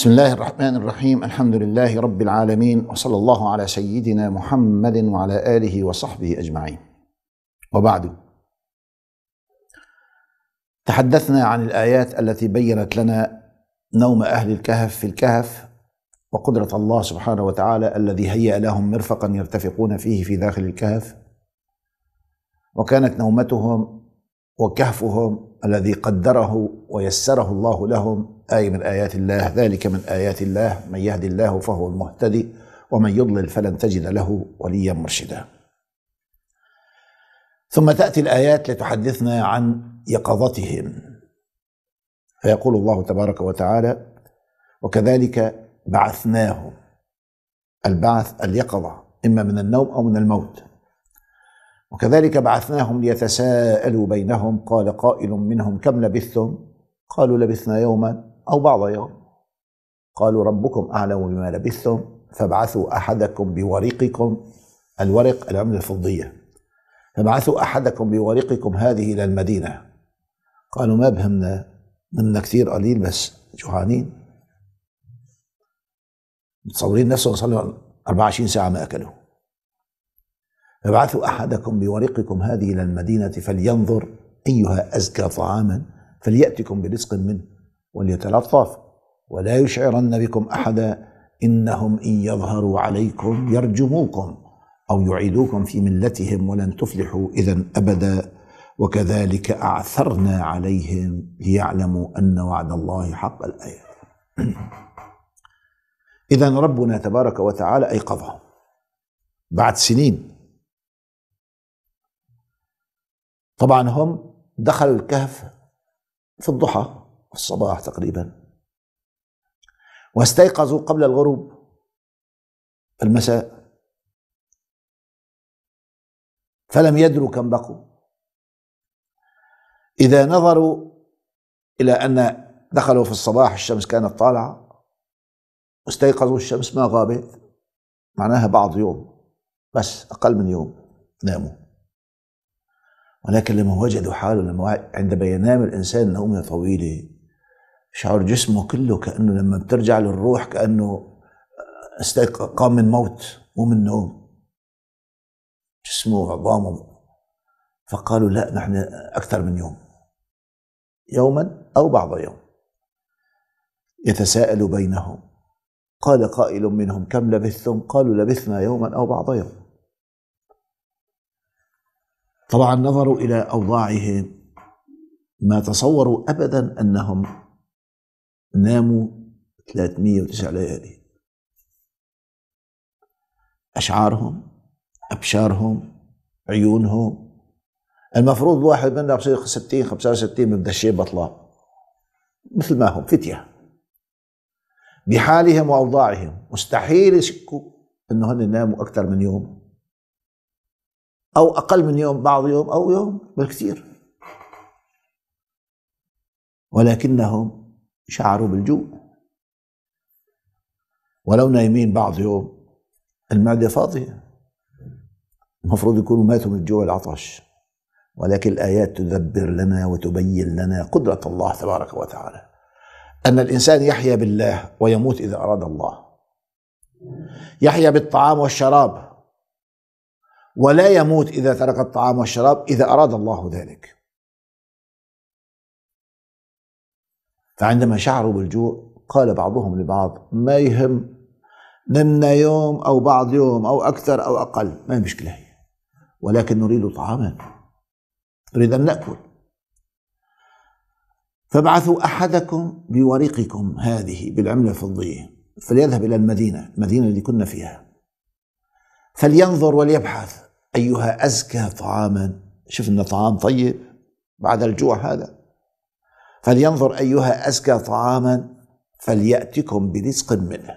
بسم الله الرحمن الرحيم الحمد لله رب العالمين وصلى الله على سيدنا محمد وعلى اله وصحبه اجمعين وبعد تحدثنا عن الايات التي بينت لنا نوم اهل الكهف في الكهف وقدره الله سبحانه وتعالى الذي هيا لهم مرفقا يرتفقون فيه في داخل الكهف وكانت نومتهم وكهفهم الذي قدره ويسره الله لهم آية من آيات الله ذلك من آيات الله من يهدي الله فهو المهتدي ومن يضلل فلن تجد له وليا مرشدا ثم تأتي الآيات لتحدثنا عن يقظتهم فيقول الله تبارك وتعالى وكذلك بعثناهم البعث اليقظة إما من النوم أو من الموت وكذلك بعثناهم ليتساءلوا بينهم قال قائل منهم كم لبثتم قالوا لبثنا يوما أو بعض يوم قالوا ربكم أعلم بما لبثتم فابعثوا أحدكم بورقكم الورق العملة الفضية فابعثوا أحدكم بورقكم هذه إلى المدينة قالوا ما بهمنا منا كثير قليل بس جوعانين متصورين نفسهم صار 24 ساعة ما أكلوا ابعثوا احدكم بورقكم هذه الى المدينه فلينظر ايها ازكى طعاما فلياتكم برزق منه وليتلطف ولا يشعرن بكم احدا انهم ان يظهروا عليكم يرجموكم او يعيدوكم في ملتهم ولن تفلحوا اذا ابدا وكذلك اعثرنا عليهم ليعلموا ان وعد الله حق الايه. اذا ربنا تبارك وتعالى ايقظهم بعد سنين طبعا هم دخل الكهف في الضحى في الصباح تقريبا واستيقظوا قبل الغروب في المساء فلم يدروا كم بقوا إذا نظروا إلى أن دخلوا في الصباح الشمس كانت طالعة واستيقظوا الشمس ما غابت معناها بعض يوم بس أقل من يوم ناموا ولكن لما وجدوا حاله لما عندما ينام الانسان نومه طويله شعور جسمه كله كانه لما بترجع للروح كانه آه، قام من موت مو من نوم جسمه وعظامه فقالوا لا نحن اكثر من يوم يوما او بعض يوم يتساءل بينهم قال قائل منهم كم لبثتم قالوا لبثنا يوما او بعض يوم طبعا نظروا إلى أوضاعهم ما تصوروا أبدا أنهم ناموا 309 ليالي أشعارهم أبشارهم عيونهم المفروض واحد منا بصير 60 65 بده شيء بطلع مثل ما هم فتية بحالهم وأوضاعهم مستحيل يشكوا أنه هن ناموا أكثر من يوم أو أقل من يوم بعض يوم أو يوم بالكثير ولكنهم شعروا بالجوع ولو نايمين بعض يوم المعدة فاضية المفروض يكونوا ماتوا من الجوع والعطش ولكن الآيات تدبر لنا وتبين لنا قدرة الله تبارك وتعالى أن الإنسان يحيا بالله ويموت إذا أراد الله يحيا بالطعام والشراب ولا يموت إذا ترك الطعام والشراب إذا أراد الله ذلك فعندما شعروا بالجوع قال بعضهم لبعض ما يهم نمنا يوم أو بعض يوم أو أكثر أو أقل ما مشكلة هي ولكن نريد طعاما نريد أن نأكل فابعثوا أحدكم بوريقكم هذه بالعملة الفضية فليذهب إلى المدينة المدينة التي كنا فيها فلينظر وليبحث أيها أزكى طعاما شفنا طعام طيب بعد الجوع هذا فلينظر أيها أزكى طعاما فليأتكم برزق منه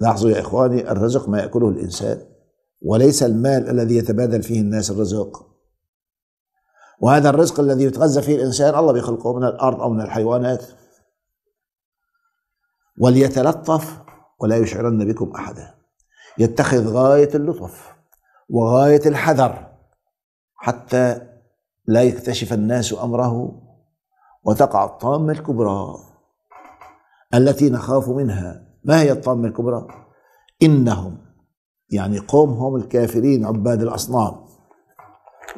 لاحظوا يا إخواني الرزق ما يأكله الإنسان وليس المال الذي يتبادل فيه الناس الرزق وهذا الرزق الذي يتغذى فيه الإنسان الله بيخلقه من الأرض أو من الحيوانات وليتلطف ولا يشعرن بكم أحدا يتخذ غاية اللطف وغاية الحذر حتى لا يكتشف الناس أمره وتقع الطامة الكبرى التي نخاف منها ما هي الطامة الكبرى؟ إنهم يعني قومهم الكافرين عباد الأصنام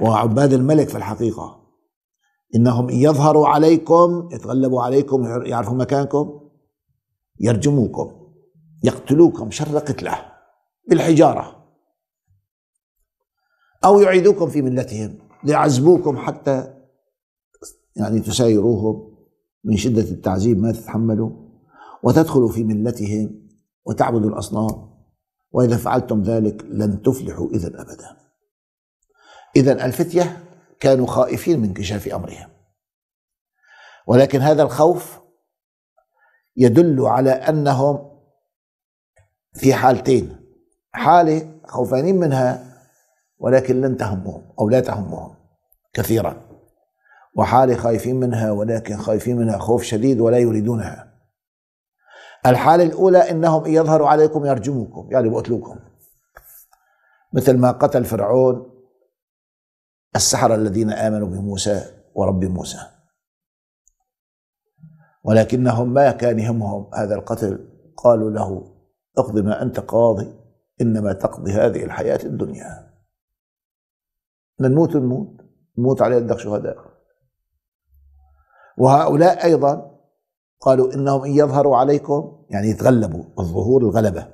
وعباد الملك في الحقيقة إنهم إن يظهروا عليكم يتغلبوا عليكم يعرفوا مكانكم يرجموكم يقتلوكم شر قتله بالحجارة أو يعيدوكم في ملتهم ليعذبوكم حتى يعني تسايروهم من شدة التعذيب ما تتحملوا وتدخلوا في ملتهم وتعبدوا الأصنام وإذا فعلتم ذلك لن تفلحوا إذا أبدا إذا الفتية كانوا خائفين من انكشاف أمرهم ولكن هذا الخوف يدل على أنهم في حالتين حالة خوفانين منها ولكن لن تهمهم أو لا تهمهم كثيرا وحالة خايفين منها ولكن خايفين منها خوف شديد ولا يريدونها الحالة الأولى إنهم إن يظهروا عليكم يرجموكم يعني بقتلوكم مثل ما قتل فرعون السحرة الذين آمنوا بموسى ورب موسى ولكنهم ما كان يهمهم هذا القتل قالوا له اقضي ما أنت قاضي إنما تقضي هذه الحياة الدنيا نموت نموت نموت على يدك شهداء وهؤلاء أيضا قالوا إنهم إن يظهروا عليكم يعني يتغلبوا الظهور الغلبة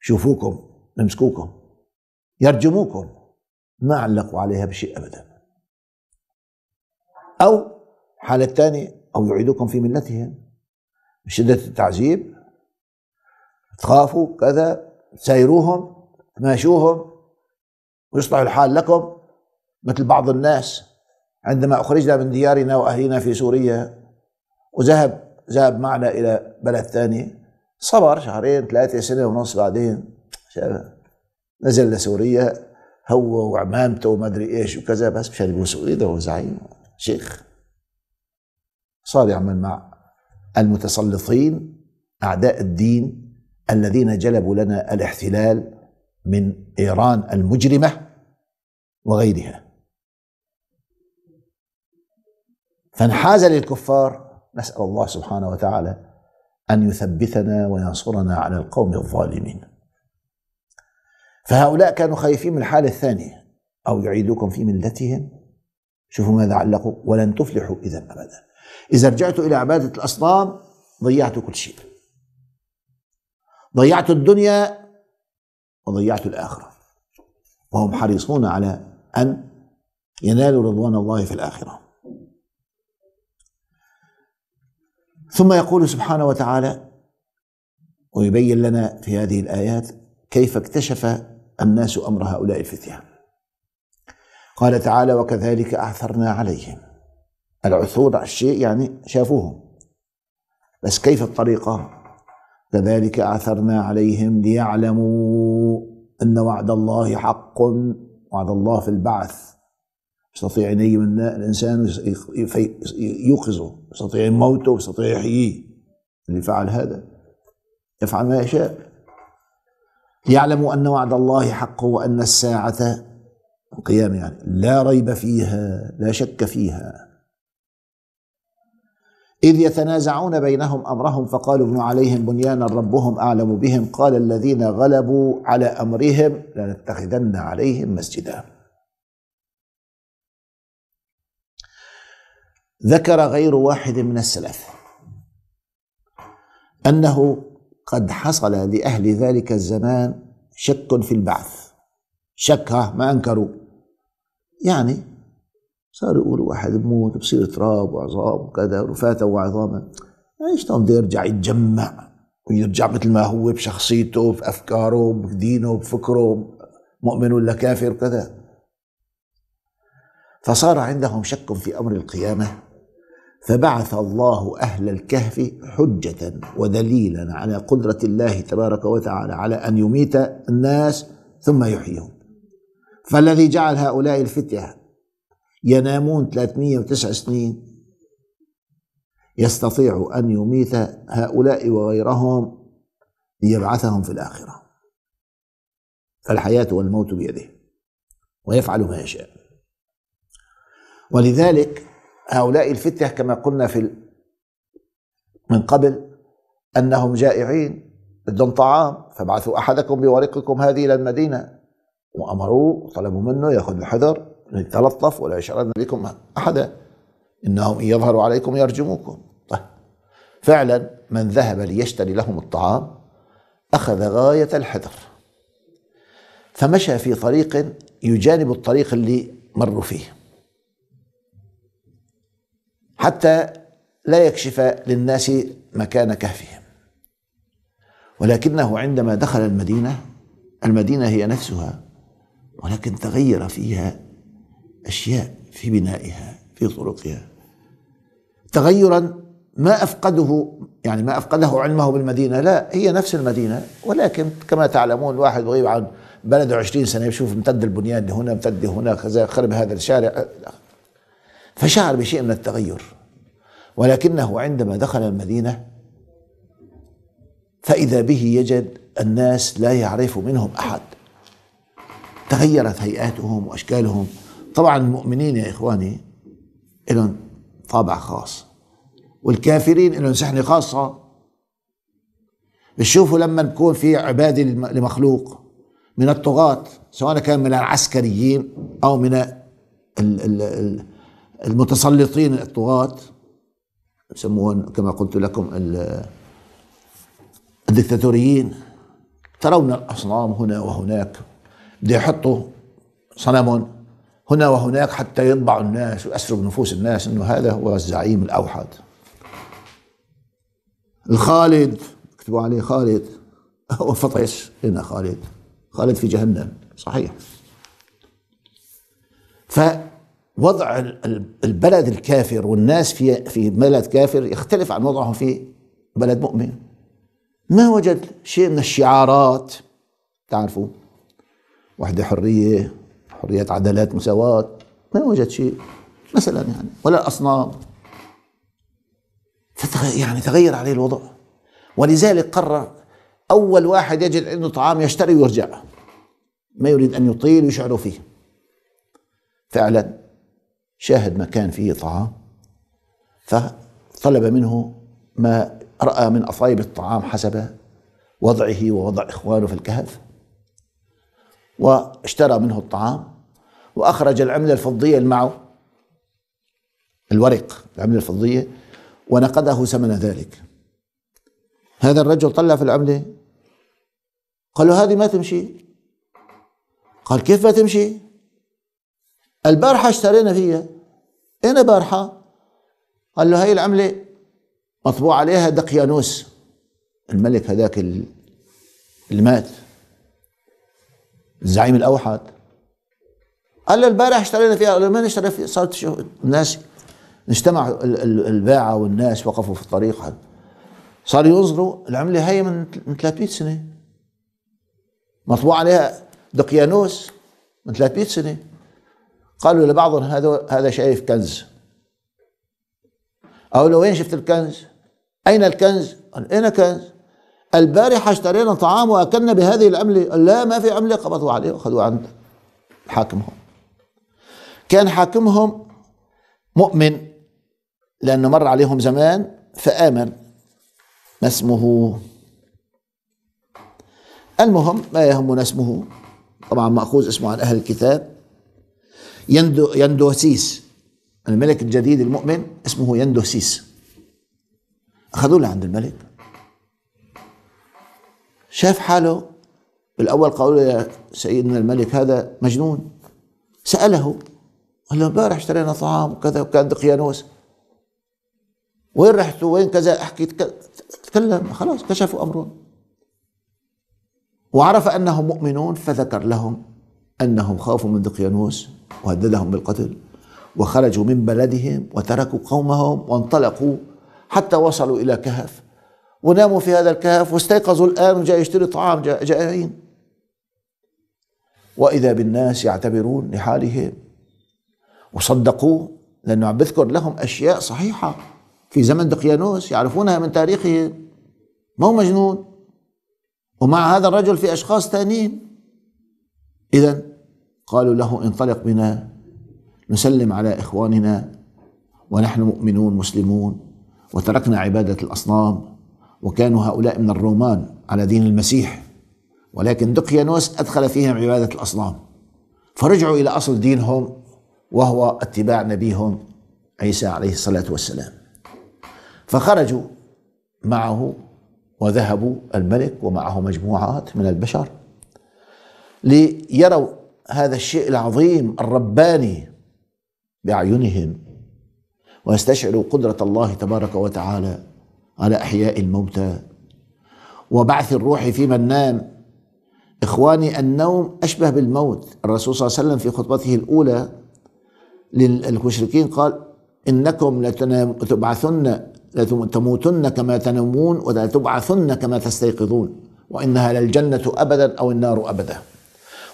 شوفوكم يمسكوكم يرجموكم ما علقوا عليها بشيء أبدا أو حالة ثانية أو يعيدوكم في ملتهم بشدة التعذيب تخافوا كذا سيروهم ماشوهم ويصلحوا الحال لكم مثل بعض الناس عندما أخرجنا من ديارنا وأهلنا في سوريا وذهب ذهب معنا إلى بلد ثاني صبر شهرين ثلاثة سنة ونص بعدين نزل لسوريا هو وعمامته وما ادري ايش وكذا بس مشان يبوسوا هو زعيم شيخ صار يعمل مع المتسلطين اعداء الدين الذين جلبوا لنا الاحتلال من ايران المجرمه وغيرها فانحاز للكفار نسال الله سبحانه وتعالى ان يثبتنا وينصرنا على القوم الظالمين فهؤلاء كانوا خايفين من الحاله الثانيه او يعيدوكم في ملتهم شوفوا ماذا علقوا ولن تفلحوا إذا أبدا إذا رجعت إلى عبادة الأصنام ضيعت كل شيء ضيعت الدنيا وضيعت الآخرة وهم حريصون على أن ينالوا رضوان الله في الآخرة ثم يقول سبحانه وتعالى ويبين لنا في هذه الآيات كيف اكتشف الناس أمر هؤلاء الفتيان قال تعالى وكذلك أعثرنا عليهم العثور على الشيء يعني شافوه بس كيف الطريقة كذلك عثرنا عليهم ليعلموا أن وعد الله حق وعد الله في البعث يستطيع أن يجي من الإنسان يوقظه يستطيع موته يستطيع يحييه اللي فعل هذا يفعل ما يشاء ليعلموا أن وعد الله حق وأن الساعة القيامة يعني لا ريب فيها لا شك فيها إذ يتنازعون بينهم أمرهم فقالوا ابنوا عليهم بنيانا ربهم أعلم بهم قال الذين غلبوا على أمرهم لنتخذن عليهم مسجدا ذكر غير واحد من السلف أنه قد حصل لأهل ذلك الزمان شك في البعث شك ما أنكروا يعني صاروا يقولوا واحد بموت بصير تراب وعظام وكذا رفاته وعظاما ايش يعني ده يرجع يتجمع ويرجع مثل ما هو بشخصيته بافكاره بدينه بفكره مؤمن ولا كافر كذا فصار عندهم شك في امر القيامه فبعث الله اهل الكهف حجه ودليلا على قدره الله تبارك وتعالى على ان يميت الناس ثم يحييهم فالذي جعل هؤلاء الفتيه ينامون 309 سنين يستطيع أن يميت هؤلاء وغيرهم ليبعثهم في الآخرة فالحياة والموت بيده ويفعل ما يشاء ولذلك هؤلاء الفتية كما قلنا في من قبل أنهم جائعين بدهم طعام فابعثوا أحدكم بورقكم هذه إلى المدينة وأمروه وطلبوا منه يأخذ الحذر يتلطف يعني ولا يشعرن بكم أحدا إنهم إن يظهروا عليكم يرجموكم طيب فعلا من ذهب ليشتري لهم الطعام أخذ غاية الحذر فمشى في طريق يجانب الطريق اللي مروا فيه حتى لا يكشف للناس مكان كهفهم ولكنه عندما دخل المدينة المدينة هي نفسها ولكن تغير فيها أشياء في بنائها في طرقها تغيرا ما أفقده يعني ما أفقده علمه بالمدينة لا هي نفس المدينة ولكن كما تعلمون واحد يغيب عن بلده عشرين سنة يشوف امتد البنيان هنا امتد هناك خرب هذا الشارع فشعر بشيء من التغير ولكنه عندما دخل المدينة فإذا به يجد الناس لا يعرف منهم أحد تغيرت هيئاتهم وأشكالهم طبعا المؤمنين يا إخواني لهم طابع خاص والكافرين لهم سحنة خاصة بتشوفوا لما بكون في عبادة لمخلوق من الطغاة سواء كان من العسكريين أو من المتسلطين الطغاة يسمون كما قلت لكم الدكتاتوريين ترون الأصنام هنا وهناك بده يحطوا صنم هنا وهناك حتى ينبع الناس ويأسروا بنفوس الناس أنه هذا هو الزعيم الأوحد الخالد اكتبوا عليه خالد هو فطس هنا خالد خالد في جهنم صحيح فوضع البلد الكافر والناس في في بلد كافر يختلف عن وضعهم في بلد مؤمن ما وجد شيء من الشعارات تعرفوا وحدة حرية حريات عدالات مساواة ما وجد شيء مثلا يعني ولا أصنام يعني تغير عليه الوضع ولذلك قرر أول واحد يجد عنده طعام يشتري ويرجع ما يريد أن يطيل ويشعر فيه فعلا شاهد مكان فيه طعام فطلب منه ما رأى من أصايب الطعام حسب وضعه ووضع إخوانه في الكهف واشترى منه الطعام وأخرج العملة الفضية معه الورق العملة الفضية ونقده ثمن ذلك هذا الرجل طلع في العملة قال له هذه ما تمشي قال كيف ما تمشي البارحة اشترينا فيها اين بارحة قال له هاي العملة مطبوع عليها دقيانوس الملك هذاك اللي مات الزعيم الأوحد قال لي البارح اشترينا فيها قال ما نشتري فيها صارت شو الناس نجتمع الباعة والناس وقفوا في الطريق هذا صار ينظروا العملة هي من 300 سنة مطبوع عليها دقيانوس من 300 سنة قالوا لبعضهم هذا هذا شايف كنز أو لو وين شفت الكنز أين الكنز قال أين كنز البارحة اشترينا طعام وأكلنا بهذه العملة قال لا ما في عملة قبضوا عليه وأخذوه عند الحاكم هون كان حاكمهم مؤمن لأنه مر عليهم زمان فآمن ما اسمه المهم ما يهمنا اسمه طبعا مأخوذ اسمه عن أهل الكتاب يندو يندوسيس الملك الجديد المؤمن اسمه يندوسيس أخذوه لعند الملك شاف حاله بالأول قالوا يا سيدنا الملك هذا مجنون سأله قال له امبارح اشترينا طعام وكذا وكان دقيانوس وين رحتوا وين كذا احكي تكلم خلاص كشفوا امرهم وعرف انهم مؤمنون فذكر لهم انهم خافوا من دقيانوس وهددهم بالقتل وخرجوا من بلدهم وتركوا قومهم وانطلقوا حتى وصلوا الى كهف وناموا في هذا الكهف واستيقظوا الان وجاء يشتري طعام جائعين واذا بالناس يعتبرون لحالهم وصدقوه لأنه عم بذكر لهم أشياء صحيحة في زمن دقيانوس يعرفونها من تاريخهم ما هو مجنون ومع هذا الرجل في أشخاص ثانيين إذا قالوا له انطلق بنا نسلم على إخواننا ونحن مؤمنون مسلمون وتركنا عبادة الأصنام وكانوا هؤلاء من الرومان على دين المسيح ولكن دقيانوس أدخل فيهم عبادة الأصنام فرجعوا إلى أصل دينهم وهو اتباع نبيهم عيسى عليه الصلاة والسلام فخرجوا معه وذهبوا الملك ومعه مجموعات من البشر ليروا هذا الشيء العظيم الرباني بأعينهم ويستشعروا قدرة الله تبارك وتعالى على إحياء الموتى وبعث الروح في من نام إخواني النوم أشبه بالموت الرسول صلى الله عليه وسلم في خطبته الأولى للمشركين قال إنكم لتبعثن لتموتن كما تنامون ولتبعثن كما تستيقظون وإنها للجنة أبدا أو النار أبدا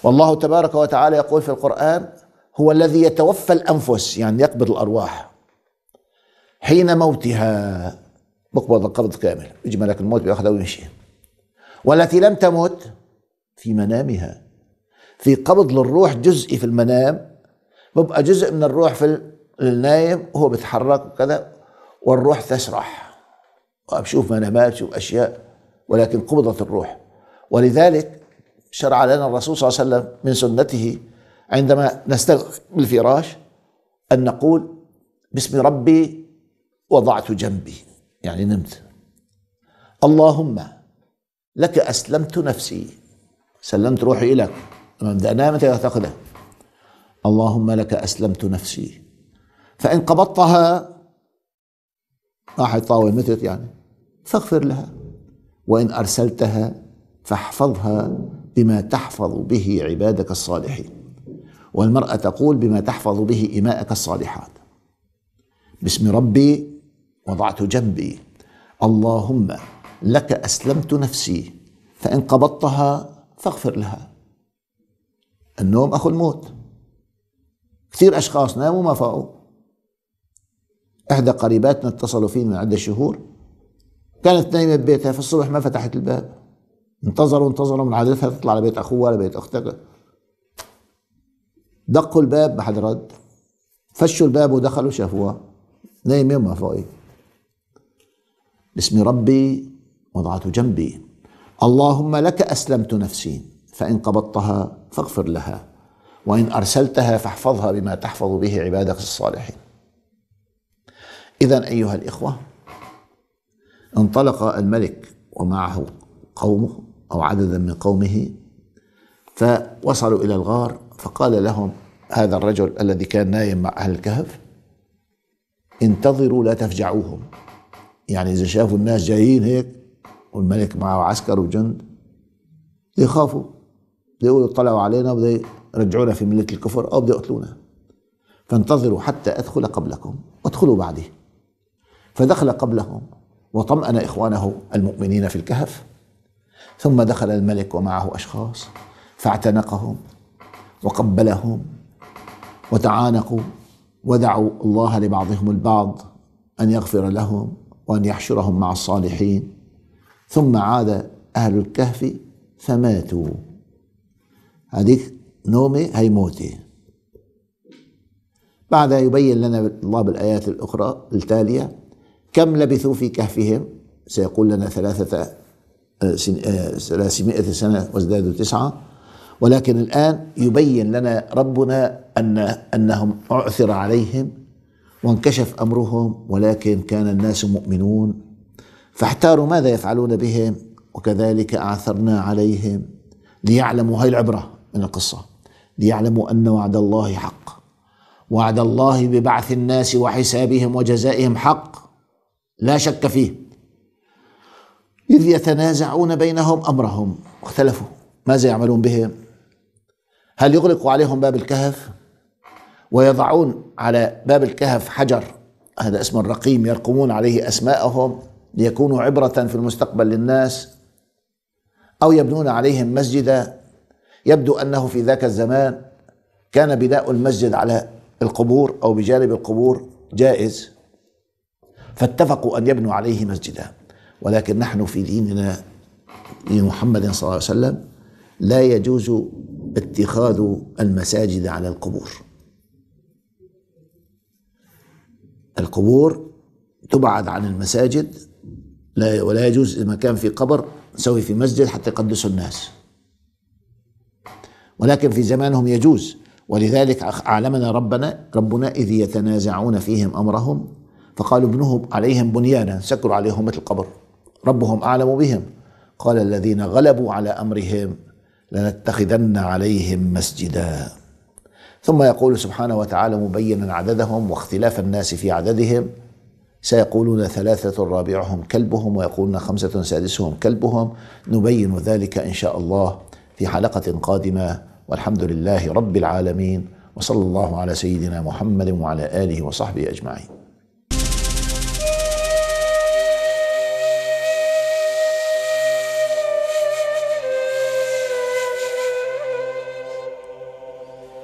والله تبارك وتعالى يقول في القرآن هو الذي يتوفى الأنفس يعني يقبض الأرواح حين موتها بقبض القبض كامل يجي ملك الموت بياخذها ويمشي والتي لم تمت في منامها في قبض للروح جزئي في المنام ببقى جزء من الروح في النايم وهو بيتحرك وكذا والروح تسرح وبشوف منامات اشياء ولكن قبضت الروح ولذلك شرع لنا الرسول صلى الله عليه وسلم من سنته عندما نستيقظ من الفراش ان نقول باسم ربي وضعت جنبي يعني نمت اللهم لك اسلمت نفسي سلمت روحي لك لما بدي انام انت تاخذها اللهم لك أسلمت نفسي فإن قبضتها واحد طاول متت يعني فاغفر لها وإن أرسلتها فاحفظها بما تحفظ به عبادك الصالحين والمرأة تقول بما تحفظ به إماءك الصالحات باسم ربي وضعت جنبي اللهم لك أسلمت نفسي فإن قبضتها فاغفر لها النوم أخو الموت كثير أشخاص ناموا ما فاقوا إحدى قريباتنا اتصلوا فينا من عدة شهور كانت نايمة ببيتها في الصبح ما فتحت الباب انتظروا انتظروا من عادتها تطلع لبيت أخوها لبيت أختها دقوا الباب ما حد رد فشوا الباب ودخلوا شافوها نايمة ما فاقت باسم ربي وضعته جنبي اللهم لك أسلمت نفسي فإن قبضتها فاغفر لها وإن أرسلتها فاحفظها بما تحفظ به عبادك الصالحين إذا أيها الإخوة انطلق الملك ومعه قومه أو عددا من قومه فوصلوا إلى الغار فقال لهم هذا الرجل الذي كان نايم مع أهل الكهف انتظروا لا تفجعوهم يعني إذا شافوا الناس جايين هيك والملك معه عسكر وجند يخافوا يقولوا اطلعوا علينا رجعونا في ملة الكفر أو بده يقتلونا فانتظروا حتى أدخل قبلكم وادخلوا بعدي فدخل قبلهم وطمأن إخوانه المؤمنين في الكهف ثم دخل الملك ومعه أشخاص فاعتنقهم وقبلهم وتعانقوا ودعوا الله لبعضهم البعض أن يغفر لهم وأن يحشرهم مع الصالحين ثم عاد أهل الكهف فماتوا هذيك نومي موتة بعدها يبين لنا الله بالآيات الأخرى التالية كم لبثوا في كهفهم سيقول لنا ثلاثة آه، آه، ثلاثمائة سنة وازدادوا تسعة ولكن الآن يبين لنا ربنا أن أنهم أعثر عليهم وانكشف أمرهم ولكن كان الناس مؤمنون فاحتاروا ماذا يفعلون بهم وكذلك أعثرنا عليهم ليعلموا هاي العبرة من القصة ليعلموا ان وعد الله حق وعد الله ببعث الناس وحسابهم وجزائهم حق لا شك فيه اذ يتنازعون بينهم امرهم اختلفوا ماذا يعملون بهم هل يغلقوا عليهم باب الكهف ويضعون على باب الكهف حجر هذا اسم الرقيم يرقمون عليه اسماءهم ليكونوا عبره في المستقبل للناس او يبنون عليهم مسجدا يبدو أنه في ذاك الزمان كان بناء المسجد على القبور أو بجانب القبور جائز فاتفقوا أن يبنوا عليه مسجدا ولكن نحن في ديننا دين محمد صلى الله عليه وسلم لا يجوز اتخاذ المساجد على القبور القبور تبعد عن المساجد لا ولا يجوز اذا كان في قبر نسوي في مسجد حتى يقدسوا الناس ولكن في زمانهم يجوز ولذلك أعلمنا ربنا ربنا إذ يتنازعون فيهم أمرهم فقالوا ابنهم عليهم بنيانا سكروا عليهم مثل القبر ربهم أعلم بهم قال الذين غلبوا على أمرهم لنتخذن عليهم مسجدا ثم يقول سبحانه وتعالى مبينا عددهم واختلاف الناس في عددهم سيقولون ثلاثة رابعهم كلبهم ويقولون خمسة سادسهم كلبهم نبين ذلك إن شاء الله في حلقة قادمة والحمد لله رب العالمين وصلى الله على سيدنا محمد وعلى اله وصحبه اجمعين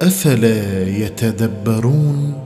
افلا يتدبرون